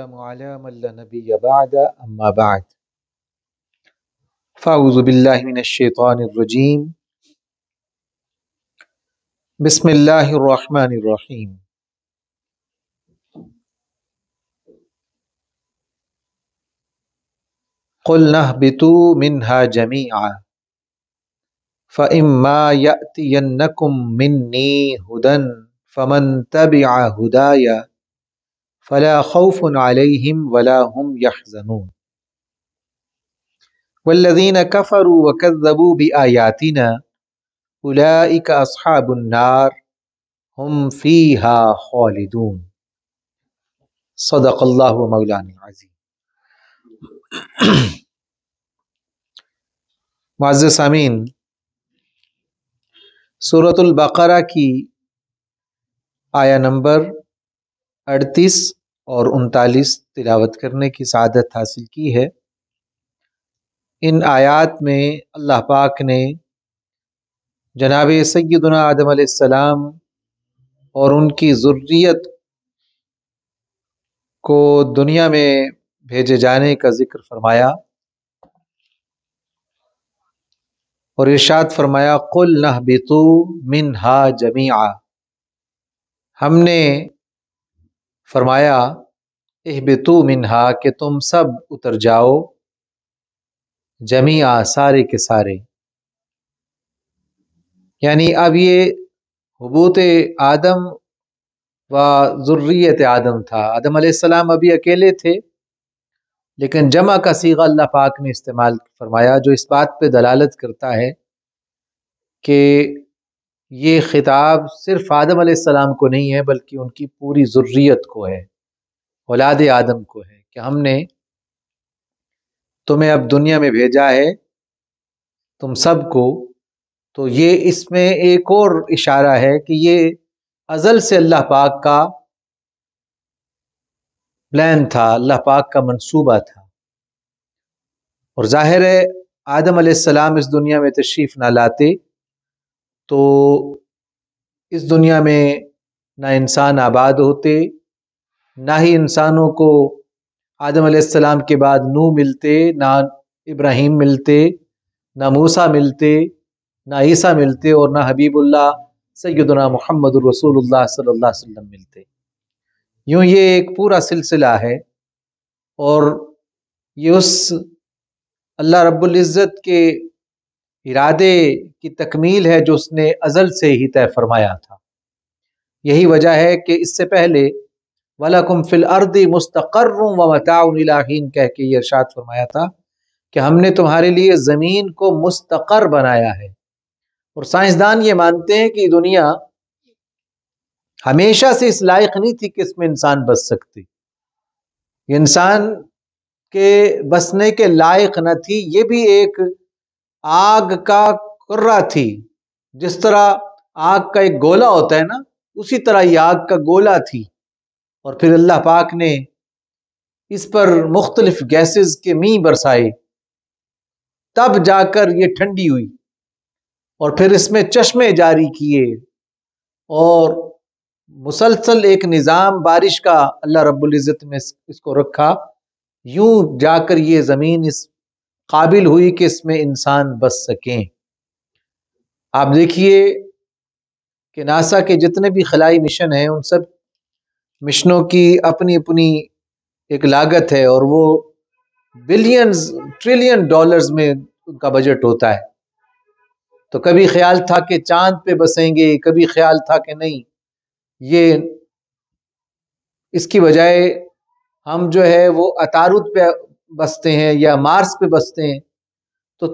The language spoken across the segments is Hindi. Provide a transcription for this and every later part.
السلام على من لا نبي بعد أما بعد فأعوذ بالله من الشيطان الرجيم بسم الله الرحمن الرحيم قلنا نهبطوا منها جميعا فإما يأتينكم مني هدى فمن تبع هدايا فلا خوف عليهم ولا هم يحزنون والذين كفروا وكذبوا بآياتنا أولئك أصحاب النار هم فيها خالدون صدق الله مولانا العظيم معزز سامعین سورة البقرہ کی آیہ نمبر और उनतालीस तिलावत करने की सदत हासिल की है इन आयात में अल्लाह पाक ने जनाब सैदना आदम सलाम और उनकी ज़ुर्रियत को दुनिया में भेजे जाने का ज़िक्र फरमाया और इर्शाद फरमाया कुल नहबितु मिन हा जमी हमने फरमाया बेतु मिनहा कि तुम सब उतर जाओ जमी सारे के सारे यानी अब ये हबूत आदम व ज़ुर्रियत आदम था आदम आसमाम अभी अकेले थे लेकिन जमा का सीगा अल्लाह पाक ने इस्तेमाल फरमाया जो इस बात पे दलालत करता है कि ये ख़िताब सिर्फ आदम आसमाम को नहीं है बल्कि उनकी पूरी ज़ुर्रियत को है औलाद आदम को है कि हमने तुम्हें अब दुनिया में भेजा है तुम सब को तो ये इसमें एक और इशारा है कि ये अज़ल से अल्लाह पाक का प्लान था अल्लाह पाक का मंसूबा था और ज़ाहिर है आदम आसमाम इस दुनिया में तशरीफ़ ना लाते तो इस दुनिया में ना इंसान आबाद होते ना ही इंसानों को आदम सलाम के बाद नू मिलते ना इब्राहिम मिलते ना मूसा मिलते ना ईसा मिलते और ना हबीबुल्ला सैदना मोहम्मद रसूलुल्लाह सल्लल्लाहु अलैहि वसल्लम मिलते यूँ ये एक पूरा सिलसिला है और ये उस अल्लाह रब्बुल इज़्ज़त के इरादे की तकमील है जो उसने अजल से ही तय फरमाया था यही वजह है कि इससे पहले वलकुम फिल अर्दी मुस्तकर व कह के ये इर्शाद फरमाया था कि हमने तुम्हारे लिए ज़मीन को मुस्तकर बनाया है और साइंसदान ये मानते हैं कि दुनिया हमेशा से इस लायक नहीं थी कि इसमें इंसान बस सकती इंसान के बसने के लायक न थी ये भी एक आग का कुर्रा थी जिस तरह आग का एक गोला होता है ना उसी तरह ये आग का गोला थी और फिर अल्लाह पाक ने इस पर मुख्तलिफ गैसेस के मी बरसाए तब जाकर ये ठंडी हुई और फिर इसमें चश्मे जारी किए और मुसलसल एक निज़ाम बारिश का अल्लाह रब्बुल इज़्ज़त में इसको रखा यूं जाकर ये ज़मीन इस काबिल हुई कि इसमें इंसान बस सकें आप देखिए कि नासा के जितने भी खलाई मिशन हैं उन सब मिशनों की अपनी अपनी एक लागत है और वो बिलियंस ट्रिलियन डॉलर्स में उनका बजट होता है तो कभी ख्याल था कि चांद पे बसेंगे कभी ख्याल था कि नहीं ये इसकी बजाय हम जो है वो अतारुत पे बसते हैं या मार्स पे बसते हैं तो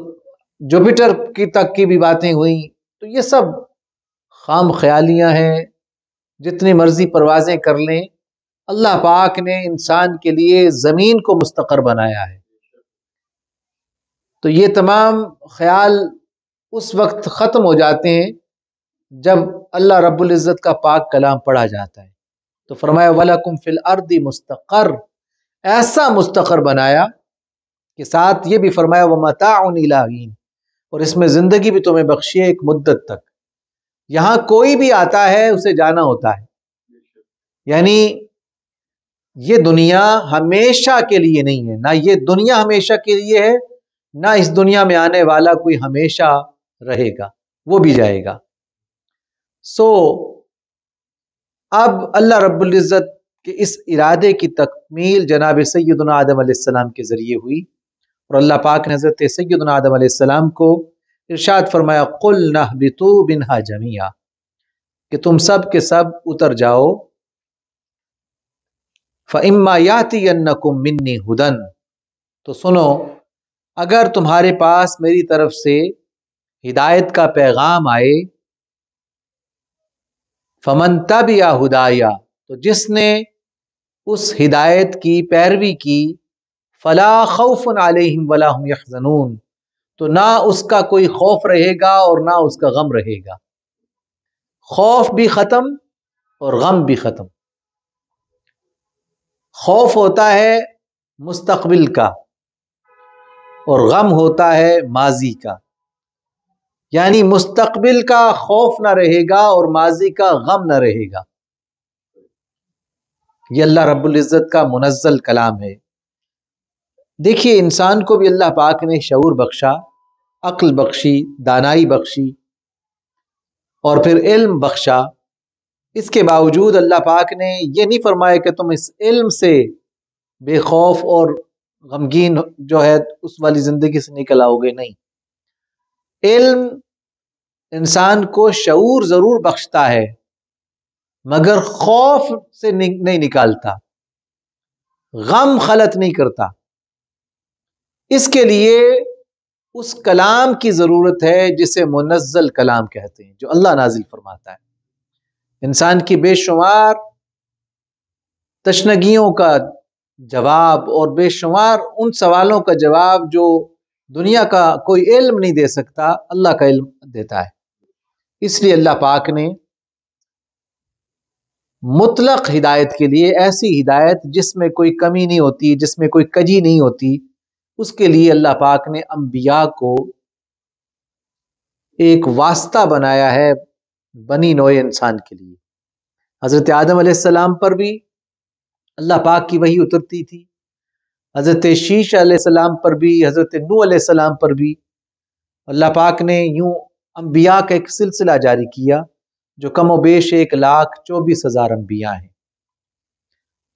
जुपिटर की तक की भी बातें हुई तो ये सब खाम ख्यालियाँ हैं जितनी मर्जी परवाजें कर लें अल्लाह पाक ने इंसान के लिए ज़मीन को मुस्तकर बनाया है तो ये तमाम ख्याल उस वक्त ख़त्म हो जाते हैं जब अल्लाह इज़्ज़त का पाक कलाम पढ़ा जाता है तो फरमाया वलकुम फिल अर्दी मुस्तकर ऐसा मुस्तकर बनाया कि साथ ये भी फरमाया वह मताउन और इसमें ज़िंदगी भी तुम्हें बख्शी है एक मुद्दत तक यहाँ कोई भी आता है उसे जाना होता है यानी ये दुनिया हमेशा के लिए नहीं है ना ये दुनिया हमेशा के लिए है ना इस दुनिया में आने वाला कोई हमेशा रहेगा वो भी जाएगा सो अब अल्लाह रब्बुल इज़्ज़त कि इस इरादे की तकमील जनाब सैदन आदम के ज़रिए हुई और अल्लाह पाक ने हज़रत सैदन आदम को इरशाद फरमाया कुल बिन हा जमिया कि तुम सब के सब उतर जाओ फ़िम्मा याती अन्नकुम मिन्नी हुदन तो सुनो अगर तुम्हारे पास मेरी तरफ से हिदायत का पैगाम आए फमन तब या हुदाया तो जिसने उस हिदायत की पैरवी की फ़ला ख़ौफन आलम वला यखजनून तो ना उसका कोई खौफ रहेगा और ना उसका गम रहेगा खौफ भी ख़त्म और गम भी ख़त्म खौफ होता है मुस्तबिल का और गम होता है माजी का यानी मुस्तबिल का खौफ ना रहेगा और माजी का गम ना रहेगा ये अल्लाह रबुल्जत का मुनजल कलाम है देखिए इंसान को भी अल्लाह पाक ने शूर बख्शा अक्ल बख्शी दानाई बख्शी और फिर इल्म बख्शा इसके बावजूद अल्लाह पाक ने यह नहीं फरमाया कि तुम इस इल्म से बेखौफ और गमगीन जो है उस वाली ज़िंदगी से निकल आओगे नहीं इल्म इंसान को शूर ज़रूर बख्शता है मगर खौफ से नहीं निकालता गम खलत नहीं करता इसके लिए उस कलाम की ज़रूरत है जिसे मुनजल कलाम कहते हैं जो अल्लाह नाजिल फरमाता है इंसान की बेशुमार तशनगियों का जवाब और बेशुमार उन सवालों का जवाब जो दुनिया का कोई इल्म नहीं दे सकता अल्लाह का इल्म देता है इसलिए अल्लाह पाक ने मुतलक हिदायत के लिए ऐसी हिदायत जिसमें कोई कमी नहीं होती जिसमें कोई कजी नहीं होती उसके लिए अल्लाह पाक ने अम्बिया को एक वास्ता बनाया है बनी नोए इंसान के लिए हज़रत आदम आसमाम पर भी अल्लाह पाक की वही उतरती थी हज़रत शीश आसमाम पर भी हज़रत नू आसमाम पर भी अल्लाह पाक ने यूं अम्बिया का एक सिलसिला जारी किया जो कम वेश एक लाख चौबीस हजार अम्बिया हैं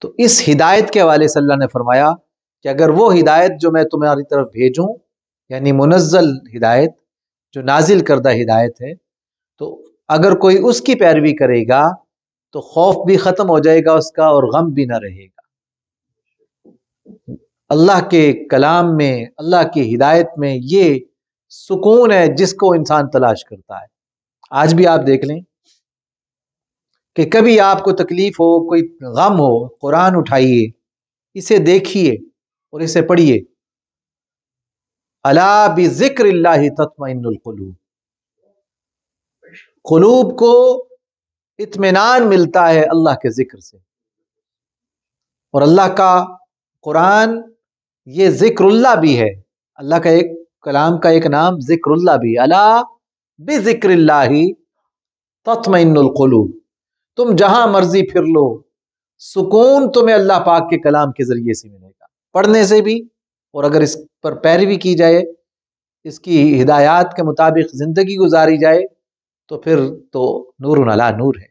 तो इस हिदायत के हवाले से ने फरमाया कि अगर वो हिदायत जो मैं तुम्हारी तरफ भेजूँ यानी मुनजल हिदायत जो नाजिल करदा हिदायत है तो अगर कोई उसकी पैरवी करेगा तो खौफ भी ख़त्म हो जाएगा उसका और गम भी ना रहेगा अल्लाह के कलाम में अल्लाह की हिदायत में ये सुकून है जिसको इंसान तलाश करता है आज भी आप देख लें कि कभी आपको तकलीफ हो कोई गम हो कुरान उठाइए इसे देखिए और इसे पढ़िए अला बि जिक्र तत्मिनकलूब कलूब को इतमान मिलता है अल्लाह के ज़िक्र से और अल्लाह का कुरान ये जिक्रुल्ला भी है अल्लाह का एक कलाम का एक नाम जिक्रुल्ला भी अला बि जिक्र तत्मिनकलूब तुम जहां मर्जी फिर लो सुकून तुम्हें अल्लाह पाक के कलाम के जरिए से मिलेगा पढ़ने से भी और अगर इस पर पैरवी की जाए इसकी हिदायत के मुताबिक ज़िंदगी गुजारी जाए तो फिर तो नूर नला नूर है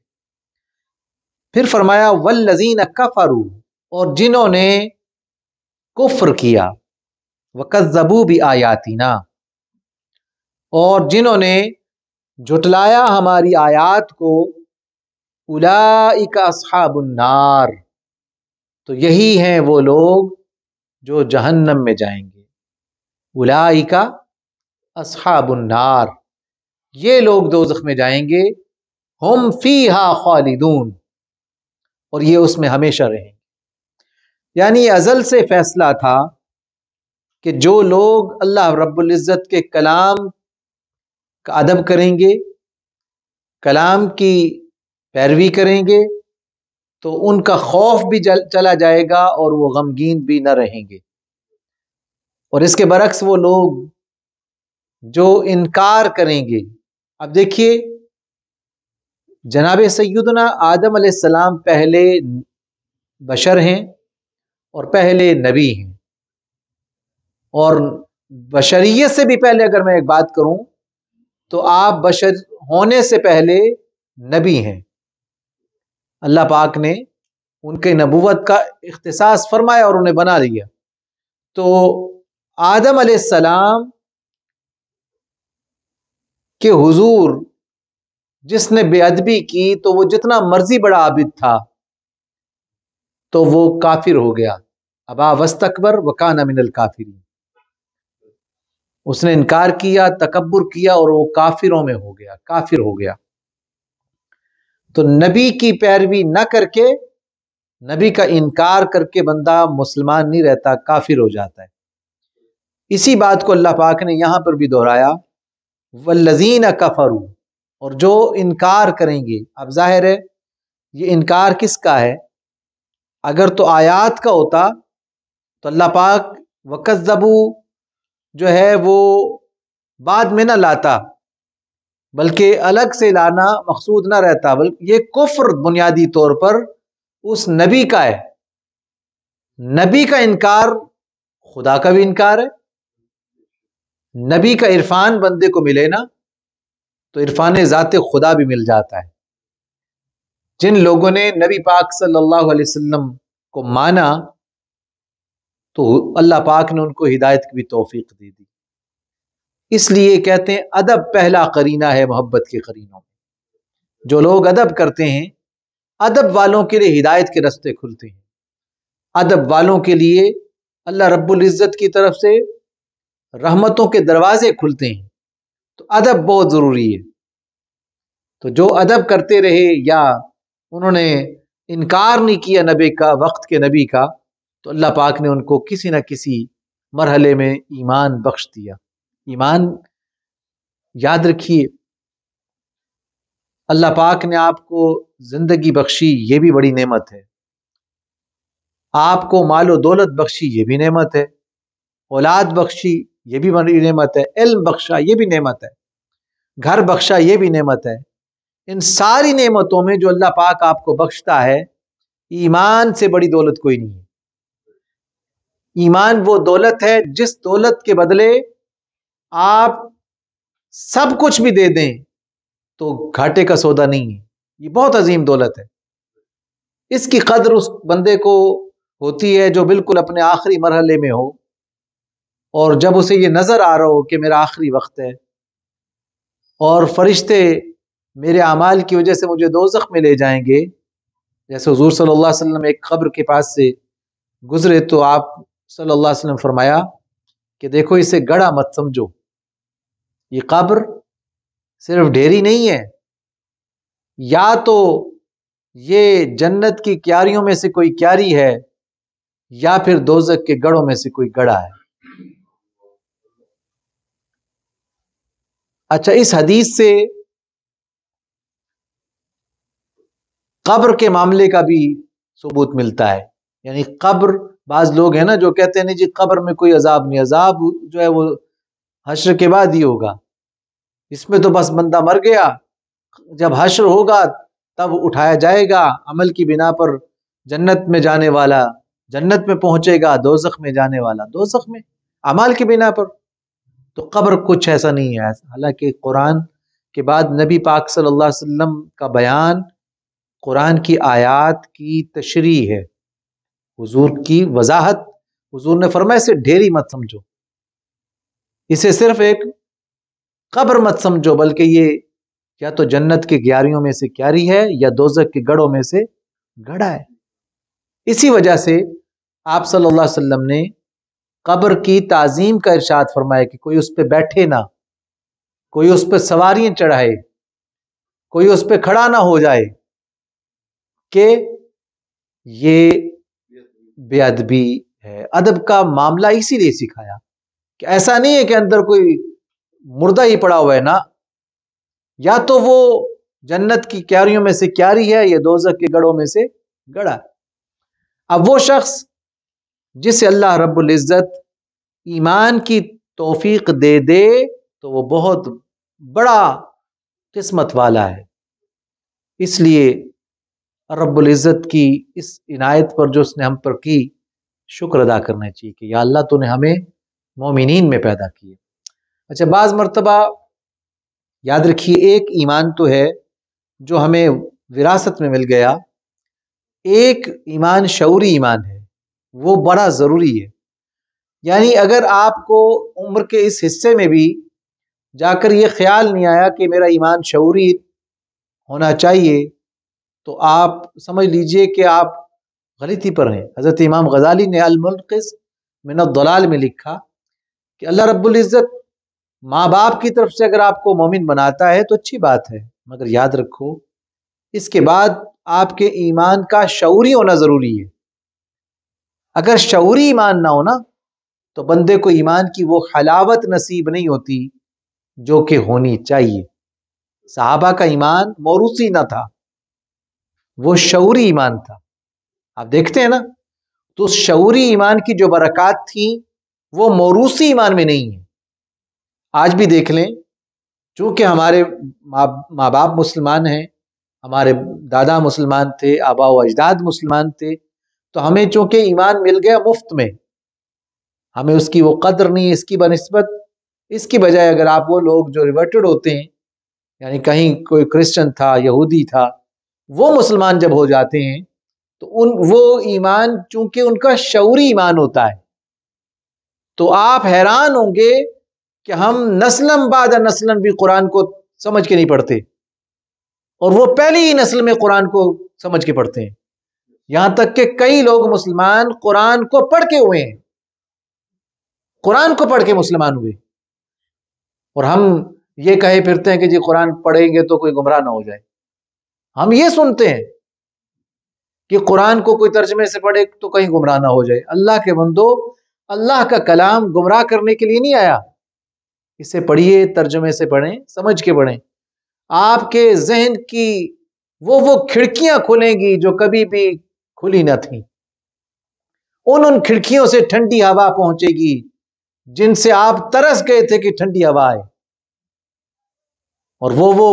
फिर फरमाया वल लजीन कफरू और जिन्होंने कुफ्र किया वकजबू भी ना और जिन्होंने जुटलाया हमारी आयात को का असहाबुन्नार तो यही हैं वो लोग जो जहन्नम में जाएंगे उलाइका असहाबुन्नार ये लोग दो में जाएंगे हम फी हा खालिदून और ये उसमें हमेशा रहेंगे यानी अजल से फैसला था कि जो लोग अल्लाह रब्ज़त के कलाम का अदब करेंगे कलाम की पैरवी करेंगे तो उनका खौफ भी जल, चला जाएगा और वो गमगीन भी न रहेंगे और इसके बरक्स वो लोग जो इनकार करेंगे अब देखिए जनाब सैदना आदम सलाम पहले बशर हैं और पहले नबी हैं और बशरियत से भी पहले अगर मैं एक बात करूं तो आप बशर होने से पहले नबी हैं अल्लाह पाक ने उनके नबूवत का अख्तसास फरमाया और उन्हें बना दिया तो आदम सलाम के हुजूर जिसने बेअदबी की तो वो जितना मर्जी बड़ा आबिद था तो वो काफिर हो गया अबा अकबर वकान अमिनल काफिरी उसने इनकार किया तकबर किया और वो काफिरों में हो गया काफिर हो गया तो नबी की पैरवी न करके नबी का इनकार करके बंदा मुसलमान नहीं रहता काफिर हो जाता है इसी बात को अल्लाह पाक ने यहाँ पर भी दोहराया वल्लजीन कफरू और जो इनकार करेंगे अब जाहिर है ये इनकार किसका है अगर तो आयात का होता तो अल्लाह पाक वकजबू जो है वो बाद में ना लाता बल्कि अलग से लाना मकसूद ना रहता बल्कि ये कुफ्र बुनियादी तौर पर उस नबी का है नबी का इनकार खुदा का भी इनकार है नबी का इरफान बंदे को मिले ना तो इरफान ज़ात खुदा भी मिल जाता है जिन लोगों ने नबी पाक सल्लल्लाहु अलैहि वसल्लम को माना तो अल्लाह पाक ने उनको हिदायत की भी तोफीक दे दी इसलिए कहते हैं अदब पहला करीना है मोहब्बत के करीनों में जो लोग अदब करते हैं अदब वालों के लिए हिदायत के रस्ते खुलते हैं अदब वालों के लिए अल्लाह रब्बुल इज़्ज़त की तरफ से रहमतों के दरवाजे खुलते हैं तो अदब बहुत ज़रूरी है तो जो अदब करते रहे या उन्होंने इनकार नहीं किया नबी का वक्त के नबी का तो अल्लाह पाक ने उनको किसी न किसी मरहले में ईमान बख्श दिया ईमान याद रखिए अल्लाह पाक ने आपको जिंदगी बख्शी ये भी बड़ी नेमत है आपको मालो दौलत बख्शी ये भी नेमत है औलाद बख्शी ये भी बड़ी नेमत है इल्म बख्शा ये भी नेमत है घर बख्शा ये भी नेमत है इन सारी नेमतों में जो अल्लाह पाक आपको बख्शता है ईमान से बड़ी दौलत कोई नहीं है ईमान वो दौलत है जिस दौलत के बदले आप सब कुछ भी दे दें तो घाटे का सौदा नहीं है ये बहुत अजीम दौलत है इसकी कदर उस बंदे को होती है जो बिल्कुल अपने आखिरी मरहले में हो और जब उसे ये नज़र आ रहा हो कि मेरा आखिरी वक्त है और फरिश्ते मेरे अमाल की वजह से मुझे दो में ले जाएंगे जैसे हजूर सल्लल्लाहु अलैहि वसल्लम एक खबर के पास से गुजरे तो आप सल्लल्लाहु अलैहि वसल्लम फरमाया कि देखो इसे गड़ा मत समझो ये कब्र सिर्फ ढेरी नहीं है या तो ये जन्नत की क्यारियों में से कोई क्यारी है या फिर दोजक के गढ़ों में से कोई गढ़ा है अच्छा इस हदीस से कब्र के मामले का भी सबूत मिलता है यानी कब्र बाज लोग हैं ना जो कहते हैं नहीं जी कब्र में कोई अजाब नहीं अजाब जो है वो हश्र के बाद ही होगा इसमें तो बस बंदा मर गया जब हश्र होगा तब उठाया जाएगा अमल की बिना पर जन्नत में जाने वाला जन्नत में पहुंचेगा दोजख में जाने वाला दोजख में अमल की बिना पर तो कब्र कुछ ऐसा नहीं है हालांकि कुरान के बाद नबी पाक सल्लल्लाहु अलैहि वसल्लम का बयान कुरान की आयात की तशरी है हुजूर की वजाहत हुजूर ने फरमाया से ढेरी मत समझो इसे सिर्फ एक कब्र मत समझो बल्कि ये या तो जन्नत की ग्यारियों में से क्यारी है या दोजक के गढ़ों में से गढ़ा है इसी वजह से आप सल्लल्लाहु अलैहि वसल्लम ने कब्र की ताजीम का इरशाद फरमाया कि कोई उस पर बैठे ना कोई उस पर सवारियां चढ़ाए कोई उस पर खड़ा ना हो जाए कि ये बेअदबी है अदब का मामला इसीलिए सिखाया कि ऐसा नहीं है कि अंदर कोई मुर्दा ही पड़ा हुआ है ना या तो वो जन्नत की क्यारियों में से क्यारी है या दोजक के गढ़ों में से गड़ा अब वो शख्स जिसे अल्लाह रब्बुल इज़्ज़त ईमान की तोफीक दे दे तो वो बहुत बड़ा किस्मत वाला है इसलिए रब्बुल इज़्ज़त की इस इनायत पर जो उसने हम पर की शुक्र अदा करना चाहिए कि या अल्लाह तूने हमें मोमिन में पैदा किए अच्छा बाज़ मरतबा याद रखिए एक ईमान तो है जो हमें विरासत में मिल गया एक ईमान शौरी ईमान है वो बड़ा ज़रूरी है यानी अगर आपको उम्र के इस हिस्से में भी जाकर ये ख्याल नहीं आया कि मेरा ईमान शौरी होना चाहिए तो आप समझ लीजिए कि आप गलती पर हैं हज़रत इमाम गजाली ने अलमलकस मिनदलाल में लिखा कि अल्लाह रब्बुल इज़्ज़त माँ बाप की तरफ से अगर आपको मोमिन बनाता है तो अच्छी बात है मगर याद रखो इसके बाद आपके ईमान का शौरी होना ज़रूरी है अगर शौरी ईमान ना हो ना तो बंदे को ईमान की वो हलावत नसीब नहीं होती जो कि होनी चाहिए साहबा का ईमान मौरूसी ना था वो शौरी ईमान था आप देखते हैं ना तो शौरी ईमान की जो बरक़ात थी वो मौरूसी ईमान में नहीं है आज भी देख लें चूँकि हमारे माँ माँ बाप मुसलमान हैं हमारे दादा मुसलमान थे आबा व अजदाद मुसलमान थे तो हमें चूँकि ईमान मिल गया मुफ्त में हमें उसकी वो कदर नहीं इसकी बनस्बत इसकी बजाय अगर आप वो लोग जो रिवर्टेड होते हैं यानी कहीं कोई क्रिश्चियन था यहूदी था वो मुसलमान जब हो जाते हैं तो उन वो ईमान चूंकि उनका शौरी ईमान होता है तो आप हैरान होंगे कि हम नस्लम बाद नस्लन भी कुरान को समझ के नहीं पढ़ते और वो पहली ही नस्ल में कुरान को समझ के पढ़ते हैं यहां तक कि कई लोग मुसलमान कुरान को पढ़ के हुए हैं कुरान को पढ़ के मुसलमान हुए और हम ये कहे फिरते हैं कि जी कुरान पढ़ेंगे तो कोई गुमराह ना हो जाए हम ये सुनते हैं कि कुरान को कोई तर्जमे से पढ़े तो कहीं गुमराह ना हो जाए अल्लाह के बंदो अल्लाह का कलाम गुमराह करने के लिए नहीं आया इसे पढ़िए तर्जमे से पढ़ें समझ के पढ़ें आपके जहन की वो वो खिड़कियां खुलेंगी जो कभी भी खुली ना थी उन उन खिड़कियों से ठंडी हवा पहुंचेगी जिनसे आप तरस गए थे कि ठंडी हवा आए और वो वो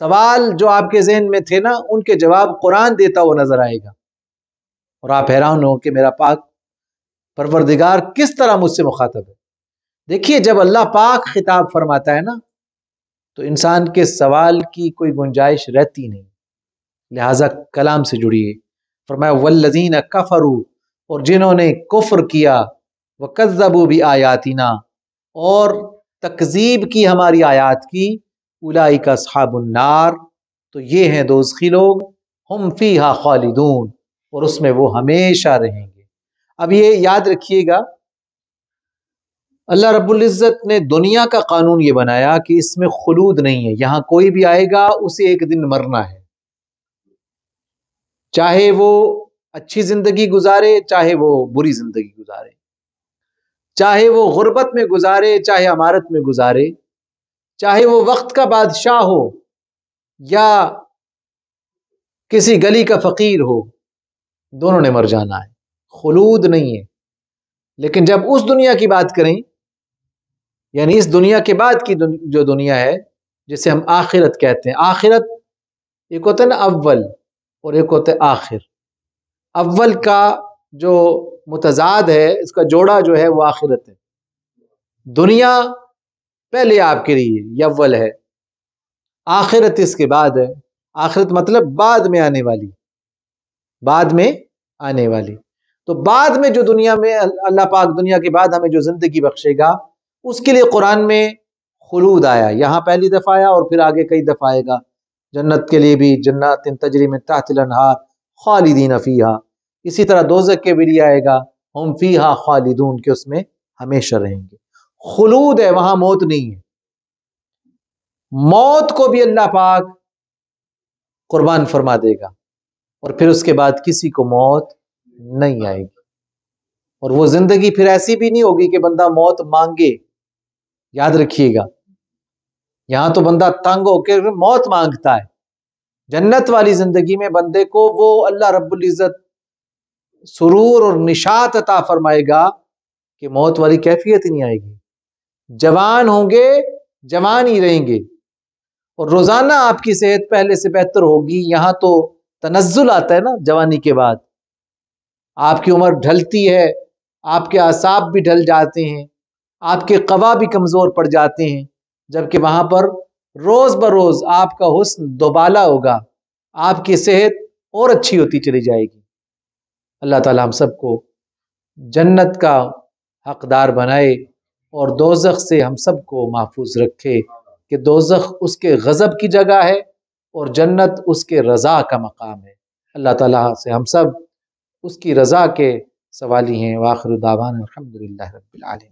सवाल जो आपके जहन में थे ना उनके जवाब कुरान देता हुआ नजर आएगा और आप हैरान हो कि मेरा पाक परवरदिगार किस तरह मुझसे मुखातब है देखिए जब अल्लाह पाक खिताब फरमाता है ना तो इंसान के सवाल की कोई गुंजाइश रहती नहीं लिहाजा कलाम से जुड़िए फरमाया वल्लजीन कफरू और जिन्होंने कुफ्र किया व कज्जबू भी आयातिना और तकजीब की हमारी आयात की उलाई का साबुन्नार तो ये हैं दोजखी लोग हम फ़ी हा खालिदून और उसमें वो हमेशा रहेंगे अब ये याद रखिएगा अल्लाह रबुल्जत ने दुनिया का कानून ये बनाया कि इसमें खलूद नहीं है यहां कोई भी आएगा उसे एक दिन मरना है चाहे वो अच्छी जिंदगी गुजारे चाहे वो बुरी जिंदगी गुजारे चाहे वो गुर्बत में गुजारे चाहे अमारत में गुजारे चाहे वो वक्त का बादशाह हो या किसी गली का फकीर हो दोनों ने मर जाना है खलूद नहीं है लेकिन जब उस दुनिया की बात करें यानी इस दुनिया के बाद की दुन, जो दुनिया है जिसे हम आखिरत कहते हैं आखिरत एक होता है ना अव्वल और एक होता है आखिर अव्वल का जो मुतजाद है इसका जोड़ा जो है वो आखिरत है दुनिया पहले आपके लिए अव्वल है आखिरत इसके बाद है आखिरत मतलब बाद में आने वाली बाद में आने वाली तो बाद में जो दुनिया में अल्लाह पाक दुनिया के बाद हमें जो ज़िंदगी बख्शेगा उसके लिए कुरान में खलूद आया यहाँ पहली दफ़ा आया और फिर आगे कई दफ़ा आएगा जन्नत के लिए भी जन्नत तजरी में तहतलनहार खालिदीन फ़ीहा इसी तरह दोजक के भी लिए आएगा हम फ़ीहा खालिदून के उसमें हमेशा रहेंगे खलूद है वहाँ मौत नहीं है मौत को भी अल्लाह पाक कुर्बान फरमा देगा और फिर उसके बाद किसी को मौत नहीं हाँ। आएगी और वो जिंदगी फिर ऐसी भी नहीं होगी कि बंदा मौत मांगे याद रखिएगा यहां तो बंदा तंग होकर मौत मांगता है जन्नत वाली जिंदगी में बंदे को वो अल्लाह रब्बुल इज़्ज़त सुरूर और निशात अता फरमाएगा कि मौत वाली कैफियत ही नहीं आएगी जवान होंगे जवान ही रहेंगे और रोजाना आपकी सेहत पहले से बेहतर होगी यहां तो तनजुल आता है ना जवानी के बाद आपकी उम्र ढलती है आपके आसाब भी ढल जाते हैं आपके कवा भी कमज़ोर पड़ जाते हैं जबकि वहाँ पर रोज़ बरोज़ आपका हुस्न दोबाला होगा आपकी सेहत और अच्छी होती चली जाएगी अल्लाह ताला हम सबको जन्नत का हकदार बनाए और दोजख से हम सबको महफूज रखे कि दोजख उसके गज़ब की जगह है और जन्नत उसके रज़ा का मकाम है अल्लाह ताला से हम सब उसकी रज़ा के सवाली हैं वाखरुदावान अलहमदिल्ला रबालमीन